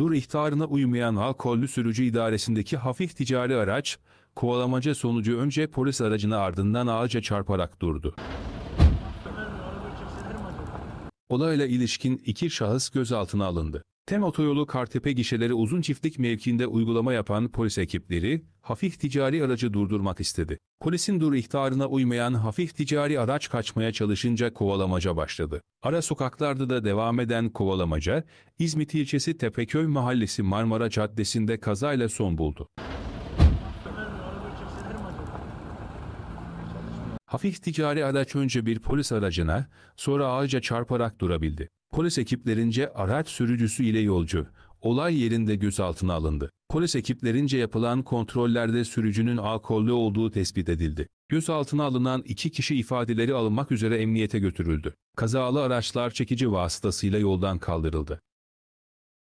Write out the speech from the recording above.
dur ihtarına uymayan alkollü sürücü idaresindeki hafif ticari araç, kovalamaca sonucu önce polis aracına ardından ağaca çarparak durdu. Olayla ilişkin iki şahıs gözaltına alındı. Tem otoyolu Kartepe gişeleri uzun çiftlik mevkiinde uygulama yapan polis ekipleri, hafif ticari aracı durdurmak istedi. Polisin dur ihtarına uymayan hafif ticari araç kaçmaya çalışınca kovalamaca başladı. Ara sokaklarda da devam eden kovalamaca, İzmit ilçesi Tepeköy Mahallesi Marmara Caddesi'nde kazayla son buldu. Hafif ticari araç önce bir polis aracına, sonra ağaca çarparak durabildi. Polis ekiplerince araç sürücüsü ile yolcu, olay yerinde gözaltına alındı. Polis ekiplerince yapılan kontrollerde sürücünün alkollü olduğu tespit edildi. Gözaltına alınan iki kişi ifadeleri almak üzere emniyete götürüldü. Kazalı araçlar çekici vasıtasıyla yoldan kaldırıldı.